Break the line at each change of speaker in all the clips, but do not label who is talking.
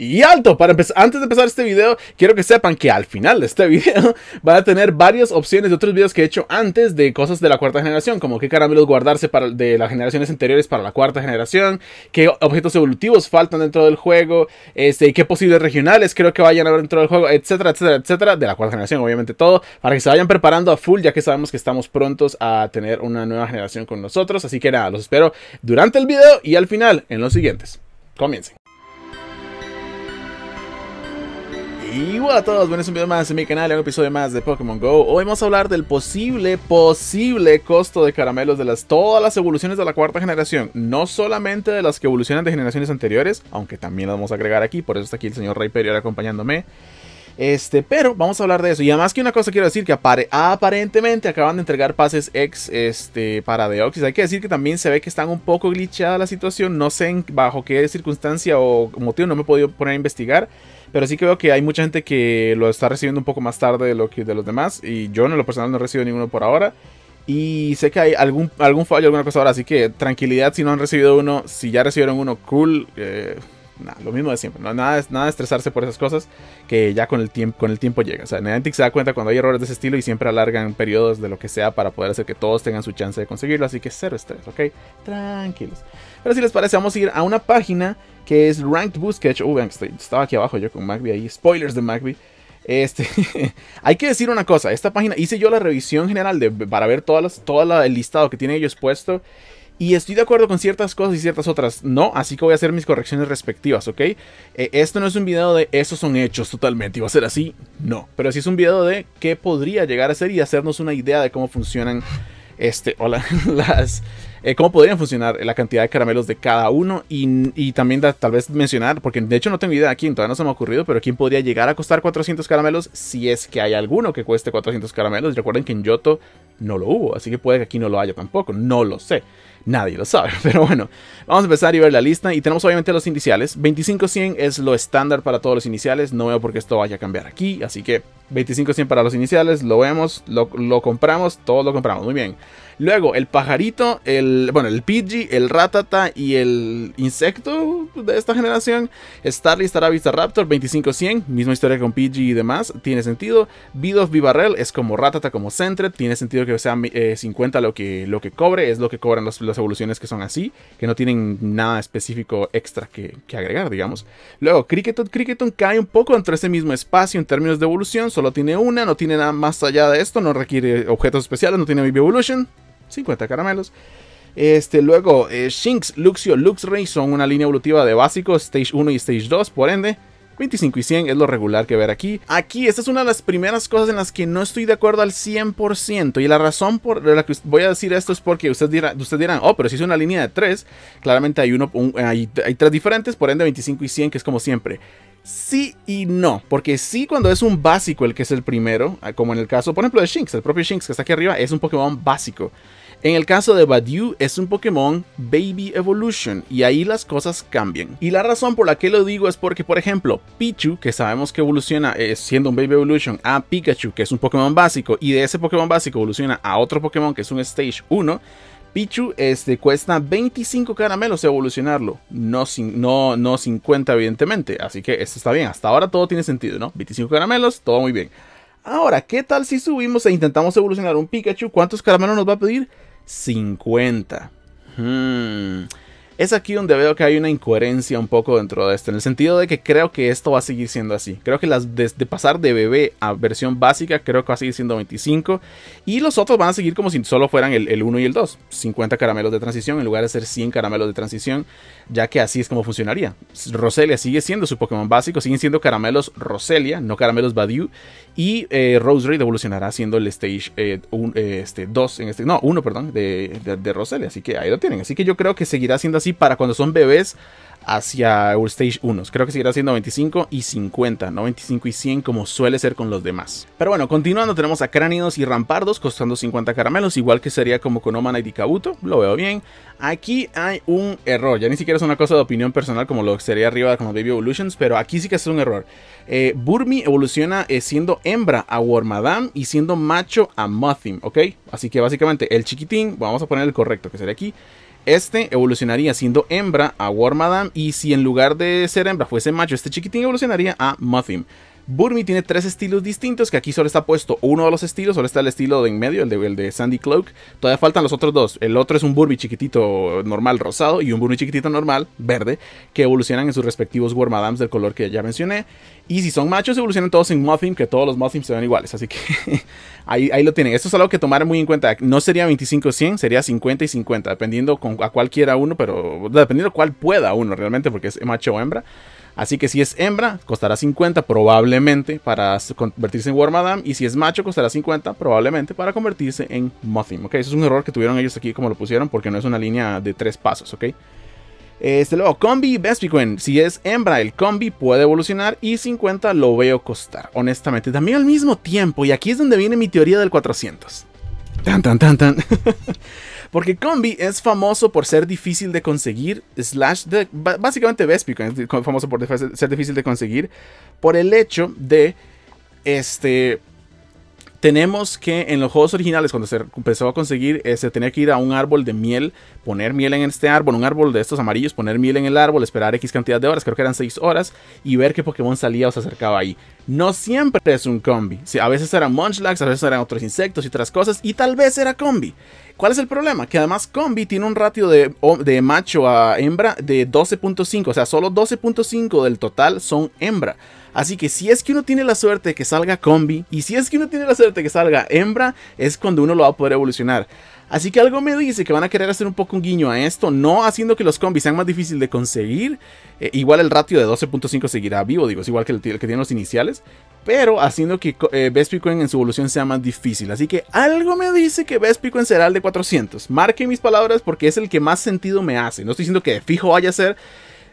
Y alto, para empezar, antes de empezar este video, quiero que sepan que al final de este video van a tener varias opciones de otros videos que he hecho antes de cosas de la cuarta generación, como qué caramelos guardarse para, de las generaciones anteriores para la cuarta generación, qué objetos evolutivos faltan dentro del juego, este, qué posibles regionales creo que vayan a haber dentro del juego, etcétera, etcétera, etcétera, de la cuarta generación, obviamente todo, para que se vayan preparando a full, ya que sabemos que estamos prontos a tener una nueva generación con nosotros, así que nada, los espero durante el video y al final en los siguientes. Comiencen. Y hola a todos, bienvenidos un video más en mi canal, un episodio más de Pokémon GO Hoy vamos a hablar del posible, posible costo de caramelos de las, todas las evoluciones de la cuarta generación No solamente de las que evolucionan de generaciones anteriores, aunque también las vamos a agregar aquí Por eso está aquí el señor Ray Perior acompañándome este, pero vamos a hablar de eso. Y además que una cosa quiero decir, que apare aparentemente acaban de entregar pases ex este, para Deoxys. Hay que decir que también se ve que están un poco glitchada la situación. No sé bajo qué circunstancia o motivo, no me he podido poner a investigar. Pero sí que veo que hay mucha gente que lo está recibiendo un poco más tarde de lo que de los demás. Y yo en lo personal no he recibido ninguno por ahora. Y sé que hay algún, algún fallo, alguna cosa ahora. Así que tranquilidad si no han recibido uno. Si ya recibieron uno, cool. Eh, lo mismo de siempre. No, nada, nada de estresarse por esas cosas que ya con el, tiempo, con el tiempo llega. O sea, Niantic se da cuenta cuando hay errores de ese estilo y siempre alargan periodos de lo que sea para poder hacer que todos tengan su chance de conseguirlo. Así que cero estrés, ¿ok? Tranquilos. Pero si les parece, vamos a ir a una página que es Ranked Boost Catch. Uh, estaba aquí abajo yo con Magby ahí. Spoilers de Magby. Este, hay que decir una cosa, esta página hice yo la revisión general de, para ver todas todo el listado que tienen ellos puesto y estoy de acuerdo con ciertas cosas y ciertas otras no, así que voy a hacer mis correcciones respectivas, ¿ok? Eh, esto no es un video de esos son hechos totalmente y va a ser así, no. Pero sí es un video de qué podría llegar a ser y hacernos una idea de cómo funcionan, este, hola, las eh, cómo podrían funcionar eh, la cantidad de caramelos de cada uno y, también tal vez mencionar, porque de hecho no tengo idea aquí quién, todavía no se me ha ocurrido, pero quién podría llegar a costar 400 caramelos si es que hay alguno que cueste 400 caramelos. recuerden que en Yoto no lo hubo, así que puede que aquí no lo haya tampoco, no lo sé. Nadie lo sabe, pero bueno, vamos a empezar y ver la lista y tenemos obviamente los iniciales. 25 es lo estándar para todos los iniciales, no veo por qué esto vaya a cambiar aquí, así que 25 para los iniciales, lo vemos, lo, lo compramos, todos lo compramos, muy bien. Luego, el pajarito, el. Bueno, el Pidgey, el Ratata y el insecto de esta generación. Starly, Staravista Raptor, 25-100. Misma historia con Pidgey y demás. Tiene sentido. of Vivarrel es como Ratata, como Centret. Tiene sentido que sea 50 eh, lo que, lo que cobre. Es lo que cobran las evoluciones que son así. Que no tienen nada específico extra que, agregar, digamos. Luego, Cricketon, Cricketon cae un poco dentro de ese mismo espacio en términos de evolución. Solo tiene una, no tiene nada más allá de esto. No requiere objetos especiales, no tiene Baby Evolution. 50 caramelos. Este, luego, eh, Shinx, Luxio, Luxray son una línea evolutiva de básicos, Stage 1 y Stage 2, por ende. 25 y 100 es lo regular que ver aquí. Aquí, esta es una de las primeras cosas en las que no estoy de acuerdo al 100%. Y la razón por la que voy a decir esto es porque ustedes dirán, ustedes dirán oh, pero si es una línea de 3, claramente hay, uno, hay, tres diferentes, por ende 25 y 100, que es como siempre. Sí y no, porque sí cuando es un básico el que es el primero, ah, como en el caso, por ejemplo, de Shinx, el propio Shinx que está aquí arriba, es un Pokémon básico. En el caso de Badiou es un Pokémon Baby Evolution y ahí las cosas cambian. Y la razón por la que lo digo es porque, por ejemplo, Pichu, que sabemos que evoluciona eh, siendo un Baby Evolution a Pikachu, que es un Pokémon básico, y de ese Pokémon básico evoluciona a otro Pokémon que es un Stage 1, Pichu este, cuesta 25 caramelos evolucionarlo, no, no, no 50 evidentemente, así que esto está bien, hasta ahora todo tiene sentido, ¿no? 25 caramelos, todo muy bien. Ahora, ¿qué tal si subimos e intentamos evolucionar un Pikachu? ¿Cuántos caramelos nos va a pedir? 50. Hmm. Es aquí donde veo que hay una incoherencia un poco dentro de esto, en el sentido de que creo que esto va a seguir siendo así. Creo que las de, pasar de bebé a versión básica, creo que va a seguir siendo 25. Y los otros van a seguir como si solo fueran el, el 1 y el 2. 50 caramelos de transición en lugar de ser 100 caramelos de transición ya que así es como funcionaría. Roselia sigue siendo su Pokémon básico, siguen siendo caramelos Roselia, no caramelos Badiou, y eh, Roserade evolucionará siendo el Stage 2, eh, eh, este, en este, no, 1, perdón, de, de, de Roselia, así que ahí lo tienen. Así que yo creo que seguirá siendo así para cuando son bebés hacia Stage 1. Creo que seguirá siendo 25 y 50, no 25 y 100 como suele ser con los demás. Pero bueno, continuando tenemos a Cránidos y Rampardos costando 50 caramelos, igual que sería como con Omanite y Kabuto, lo veo bien. Aquí hay un error, ya ni siquiera es una cosa de opinión personal como lo que sería arriba con los Baby Evolutions, pero aquí sí que es un error. Eh, Burmi evoluciona eh, siendo hembra a warmadam y siendo macho a Muffin, ¿ok? Así que básicamente el chiquitín, vamos a poner el correcto que sería aquí, este evolucionaría siendo hembra a Warmadam y si en lugar de ser hembra fuese macho, este chiquitín evolucionaría a Muffin. Burmy tiene tres estilos distintos, que aquí solo está puesto uno de los estilos, solo está el estilo de en medio, el de, de Sandy Cloak. Todavía faltan los otros dos. El otro es un Burmy chiquitito normal rosado y un Burmy chiquitito normal verde, que evolucionan en sus respectivos Wormadams del color que ya mencioné. Y si son machos, evolucionan todos en Muffin, que todos los Muffins se ven iguales. Así que ahí, ahí, lo tienen. Esto es algo que tomar muy en cuenta. No sería 25-100, sería 50 y 50, dependiendo con, a cualquiera uno, pero dependiendo cuál pueda uno realmente, porque es macho o hembra. Así que si es hembra, costará 50 probablemente para convertirse en War Y si es macho, costará 50 probablemente para convertirse en Muffin. Ok, eso es un error que tuvieron ellos aquí como lo pusieron porque no es una línea de tres pasos, ok. Este luego, Combi Vespiquen. Si es hembra, el Combi puede evolucionar y 50 lo veo costar, honestamente. También al mismo tiempo, y aquí es donde viene mi teoría del 400. Tan, tan, tan, tan. Porque Combi es famoso por ser difícil de conseguir, básicamente Vespi. es famoso por ser difícil de conseguir, por el hecho de, este, tenemos que en los juegos originales, cuando se empezó a conseguir, eh, se tenía que ir a un árbol de miel, poner miel en este árbol, un árbol de estos amarillos, poner miel en el árbol, esperar X cantidad de horas, creo que eran 6 horas, y ver qué Pokémon salía o se acercaba ahí. No siempre es un combi, a veces eran Munchlax, a veces eran otros insectos y otras cosas, y tal vez era combi. ¿Cuál es el problema? Que además Combi tiene un ratio de, macho a hembra de 12.5, o sea, solo 12.5 del total son hembra. Así que si es que uno tiene la suerte de que salga combi, y si es que uno tiene la suerte de que salga hembra, es cuando uno lo va a poder evolucionar. Así que algo me dice que van a querer hacer un poco un guiño a esto, no haciendo que los combis sean más difíciles de conseguir. Eh, igual el ratio de 12.5 seguirá vivo, digo, es igual que el, el que tienen los iniciales pero haciendo que eh, en su evolución sea más difícil. Así que algo me dice que Vespiquen será el de 400. marque mis palabras porque es el que más sentido me hace. No estoy diciendo que de fijo vaya a ser,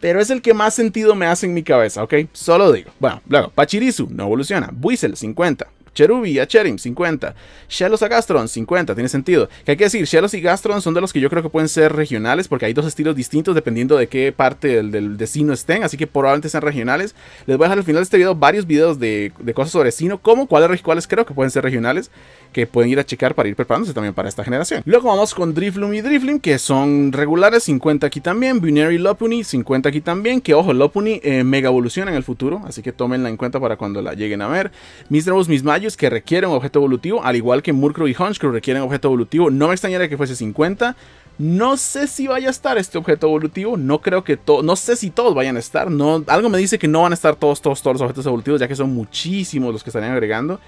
pero es el que más sentido me hace en mi cabeza, ¿ok? Solo digo. Bueno, luego, Pachirisu no evoluciona. Buizel 50. Cherubi a Cherim, 50. Shellos a Gastron, 50. Tiene sentido. Que hay que decir, Shellos y Gastron son de los que yo creo que pueden ser regionales porque hay dos estilos distintos dependiendo de qué parte del, destino estén. Así que probablemente sean regionales. Les voy a dejar al final de este video varios videos de, cosas sobre Sino, como cuáles, cuáles creo que pueden ser regionales, que pueden ir a checar para ir preparándose también para esta generación. Luego vamos con Drifloom y Drifloom, que son regulares, 50 aquí también. Binary Lopuni, 50 aquí también. Que ojo, Lopuni eh, mega evoluciona en el futuro, así que tómenla en cuenta para cuando la lleguen a ver. Mis misma. Mis que requieren objeto evolutivo, al igual que Murkrow y Hunchcrow requieren objeto evolutivo. No me extrañaría que fuese 50. No sé si vaya a estar este objeto evolutivo. No creo que todo. No sé si todos vayan a estar. No, algo me dice que no van a estar todos, todos, todos los objetos evolutivos, ya que son muchísimos los que estarían agregando.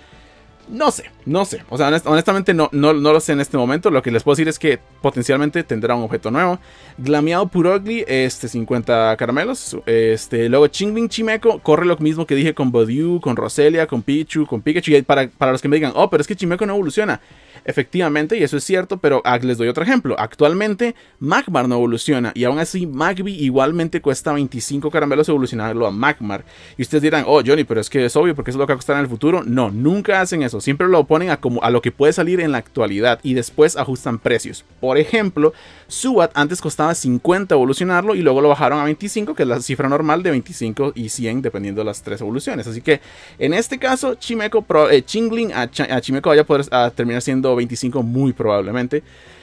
No sé, no sé. O sea, honestamente no, no, lo sé en este momento. Lo que les puedo decir es que potencialmente tendrá un objeto nuevo. Glameado Purogli, este, 50 caramelos. Este, luego Chingling Chimeco, corre lo mismo que dije con Bodiu, con Roselia, con Pichu, con Pikachu. Y para, los que me digan, oh, pero es que Chimeco no evoluciona. Efectivamente, y eso es cierto, pero les doy otro ejemplo. Actualmente, Magmar no evoluciona. Y aún así, Magby igualmente cuesta 25 caramelos evolucionarlo a Magmar. Y ustedes dirán, oh, Johnny, pero es que es obvio porque es lo que va a costar en el futuro. No, nunca hacen eso. Siempre lo ponen a, a lo que puede salir en la actualidad y después ajustan precios. Por ejemplo, Subat antes costaba 50 evolucionarlo y luego lo bajaron a 25, que es la cifra normal de 25 y 100 dependiendo de las tres evoluciones. Así que en este caso, Chimeco, Chingling eh, a, Chimeco vaya a poder terminar siendo 25 muy probablemente.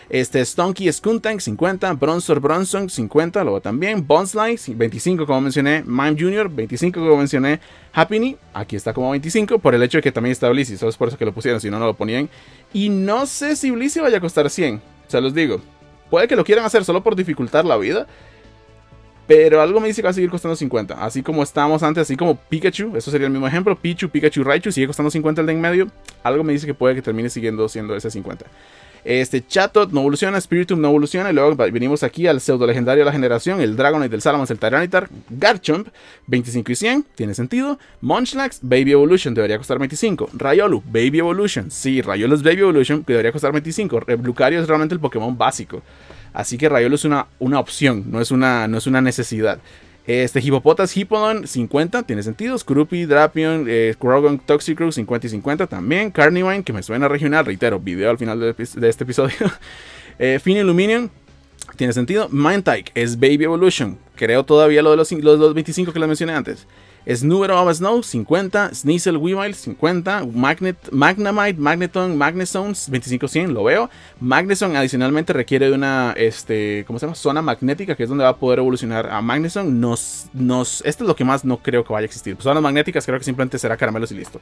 Este, Stonky Skuntank 50, Bronzor Bronson 50, luego también Bonsly 25 como mencioné, Mime Jr. 25 como mencioné, Happiny, aquí está como 25 por el hecho de que también está Blissey, solo es por eso que lo pusieron, si no, no lo ponían. Y no sé si Blissey vaya a costar 100, se los digo. Puede que lo quieran hacer solo por dificultar la vida, pero algo me dice que va a seguir costando 50. Así como estábamos antes, así como Pikachu. Eso sería el mismo ejemplo. Pichu, Pikachu, Raichu. Sigue costando 50 el de en medio. Algo me dice que puede que termine siguiendo siendo ese 50. Este Chatot no evoluciona, Spiritum no evoluciona. Y luego venimos aquí al pseudo legendario de la generación, el Dragonite, del Salamence, el Tyranitar, Garchomp, 25 y 100, tiene sentido. Munchlax, Baby Evolution, debería costar 25. Rayolu, Baby Evolution, sí, Rayolu es Baby Evolution, que debería costar 25. Eh, Lucario es realmente el Pokémon básico. Así que Rayolu es una, una opción, no es una, no es una necesidad. Este, Hipopotas, Hippodon, 50, tiene sentido. Scroopy, Drapion, eh, Krogon, 50 y 50 también. Carnivine, que me suena regional, reitero, video al final de, este episodio. eh, Fin tiene sentido. Mantike es Baby Evolution. Creo todavía lo de los, los, los 25 que les mencioné antes. Snubber of Snow 50, Sneasel Weavile 50, Magnet, Magnamite, Magneton, Magneson 100, lo veo. Magneson adicionalmente requiere de una, este, ¿cómo se llama? Zona magnética, que es donde va a poder evolucionar a Magneson. Nos, nos, esto es lo que más no creo que vaya a existir. Pues zonas magnéticas creo que simplemente será caramelos y listo.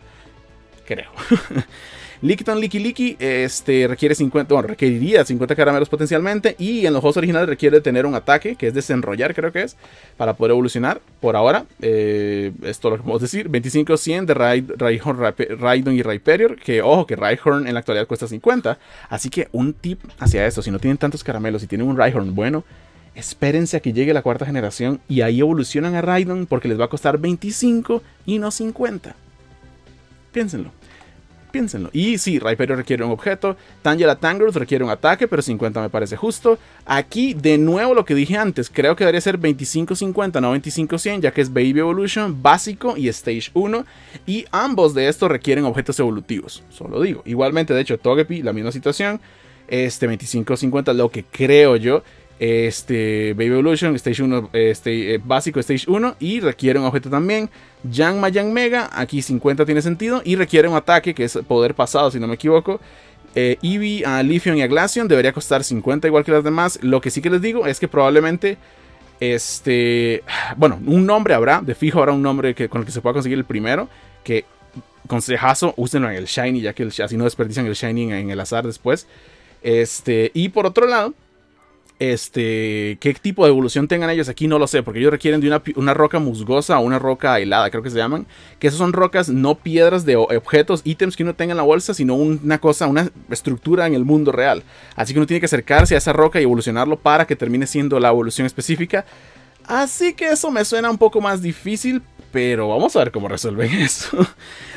Creo. Lickton Licky Licky este, requiere 50, bueno, requeriría 50 caramelos potencialmente y en los juegos originales requiere tener un ataque que es desenrollar creo que es para poder evolucionar. Por ahora, eh, esto lo podemos decir, 25-100 de Raidon y Raiperior, que ojo que Raihorn en la actualidad cuesta 50, así que un tip hacia esto, si no tienen tantos caramelos y tienen un Ryhorn bueno, espérense a que llegue la cuarta generación y ahí evolucionan a Raidon porque les va a costar 25 y no 50. Piénsenlo piénsenlo. Y sí, Rhyperior requiere un objeto, Tangela Tangrowth requiere un ataque, pero 50 me parece justo. Aquí, de nuevo lo que dije antes, creo que debería ser 25-50, no 25-100, ya que es Baby Evolution básico y Stage 1, y ambos de estos requieren objetos evolutivos, solo digo. Igualmente, de hecho, Togepi, la misma situación, este 25-50 lo que creo yo, este, Baby Evolution, Stage 1, este, eh, básico Stage 1 y requiere un objeto también. Yang Mayang Mega, aquí 50 tiene sentido y requiere un ataque que es poder pasado si no me equivoco. Eh, Eevee a y a Glaceon debería costar 50 igual que las demás. Lo que sí que les digo es que probablemente este, bueno, un nombre habrá, de fijo habrá un nombre que, con el que se pueda conseguir el primero, que consejazo, úsenlo en el Shiny, ya que así no desperdician el Shiny en el azar después. Este, y por otro lado, este, qué tipo de evolución tengan ellos aquí no lo sé, porque ellos requieren de una, roca musgosa o una roca helada, creo que se llaman. Que esas son rocas, no piedras de objetos, ítems que uno tenga en la bolsa, sino una cosa, una estructura en el mundo real. Así que uno tiene que acercarse a esa roca y evolucionarlo para que termine siendo la evolución específica. Así que eso me suena un poco más difícil, pero vamos a ver cómo resuelven eso.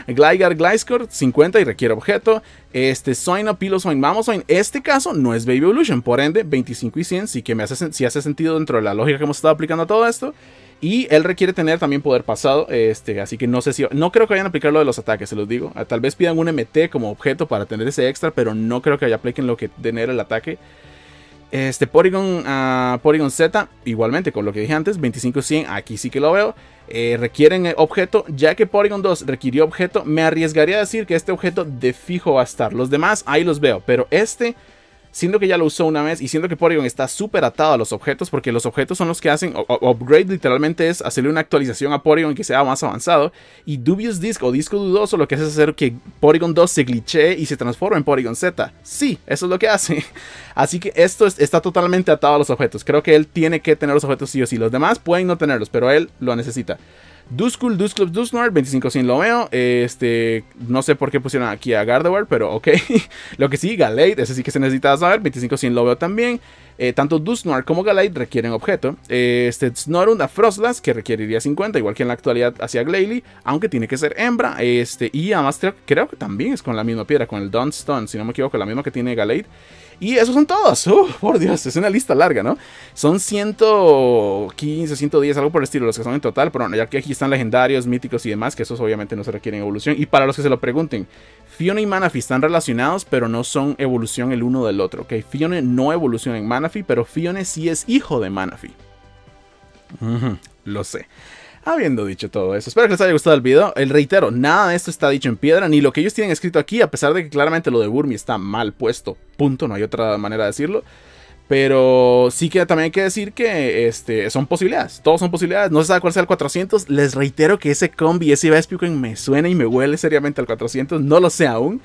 Gligar, Gliscor, 50 y requiere objeto. Este, Soina, Pilosoin, en Este caso no es Baby Evolution. Por ende, 25 y 100 sí que me hace, sí hace sentido dentro de la lógica que hemos estado aplicando a todo esto. Y él requiere tener también poder pasado. Este, así que no sé si. No creo que vayan a aplicar lo de los ataques, se los digo. Ah, tal vez pidan un MT como objeto para tener ese extra, pero no creo que ya apliquen lo que tener el ataque. Este Polygon ah, Z, igualmente con lo que dije antes, 25-100, aquí sí que lo veo. Eh, requieren eh, objeto, ya que Polygon 2 requirió objeto, me arriesgaría a decir que este objeto de fijo va a estar. Los demás ahí los veo, pero este siendo que ya lo usó una vez y siendo que Porygon está súper atado a los objetos, porque los objetos son los que hacen, upgrade literalmente es hacerle una actualización a Porygon que sea más avanzado, y Dubious Disc o Disco Dudoso lo que hace es hacer que Porygon 2 se glitche y se transforme en Porygon Z. Sí, eso es lo que hace. Así que esto está totalmente atado a los objetos. Creo que él tiene que tener los objetos sí o sí. Los demás pueden no tenerlos, pero él lo necesita. Duskull, Duskull, Dusnor, 25 sin lo veo. Este, no sé por qué pusieron aquí a Gardevoir, pero ok. lo que sí, Galate, ese sí que se necesita saber, 25 sin lo veo también. Eh, tanto Dusknoir como Galite requieren objeto. Eh, este Snorund una Frostlass, que requeriría 50, igual que en la actualidad hacia Glalie, aunque tiene que ser hembra. Este, y además creo que también es con la misma piedra, con el Dawn si no me equivoco, la misma que tiene Galate. Y esos son todos. por Dios, es una lista larga, ¿no? Son 115, 110, algo por el estilo, los que son en total. Pero bueno, ya que aquí están legendarios, míticos y demás, que esos obviamente no se requieren evolución. Y para los que se lo pregunten, Fiona y Manafi están relacionados, pero no son evolución el uno del otro, ¿ok? Fiona no evoluciona en Mana pero Fione sí es hijo de Manafi. lo sé. Habiendo dicho todo eso, espero que les haya gustado el video. El eh, reitero, nada de esto está dicho en piedra, ni lo que ellos tienen escrito aquí, a pesar de que claramente lo de Burmi está mal puesto. Punto, no hay otra manera de decirlo. Pero sí que también hay que decir que este, son posibilidades. Todos son posibilidades. No se sabe cuál sea el 400. Les reitero que ese combi, ese Vespiquen me suena y me huele seriamente al 400. No lo sé aún.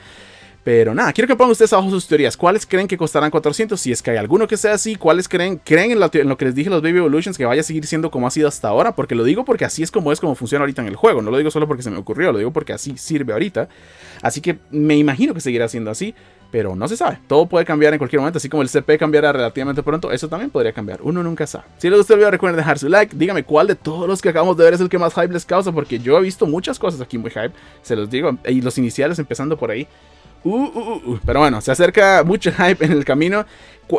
Pero nada, quiero que pongan ustedes abajo sus teorías. ¿Cuáles creen que costarán 400? Si es que hay alguno que sea así, ¿cuáles creen? ¿Creen en, lo que les dije los Baby Evolutions que vaya a seguir siendo como ha sido hasta ahora? Porque lo digo porque así es como es como funciona ahorita en el juego. No lo digo solo porque se me ocurrió, lo digo porque así sirve ahorita. Así que me imagino que seguirá siendo así, pero no se sabe. Todo puede cambiar en cualquier momento, así como el CP cambiará relativamente pronto, eso también podría cambiar. Uno nunca sabe. Si les gustó el video, recuerden dejar su like. Dígame cuál de todos los que acabamos de ver es el que más hype les causa, porque yo he visto muchas cosas aquí muy hype, se los digo, y los iniciales empezando por ahí. Uh, uh, uh, uh, Pero bueno, se acerca mucho hype en el camino.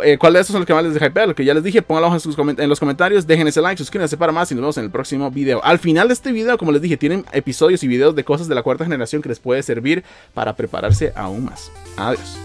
Eh, ¿Cuál de estos son los canales de hype? Lo que ya les dije, pónganlo en, en los comentarios, dejen ese like, suscríbanse para más y nos vemos en el próximo video. Al final de este video, como les dije, tienen episodios y videos de cosas de la cuarta generación que les puede servir para prepararse aún más. Adiós.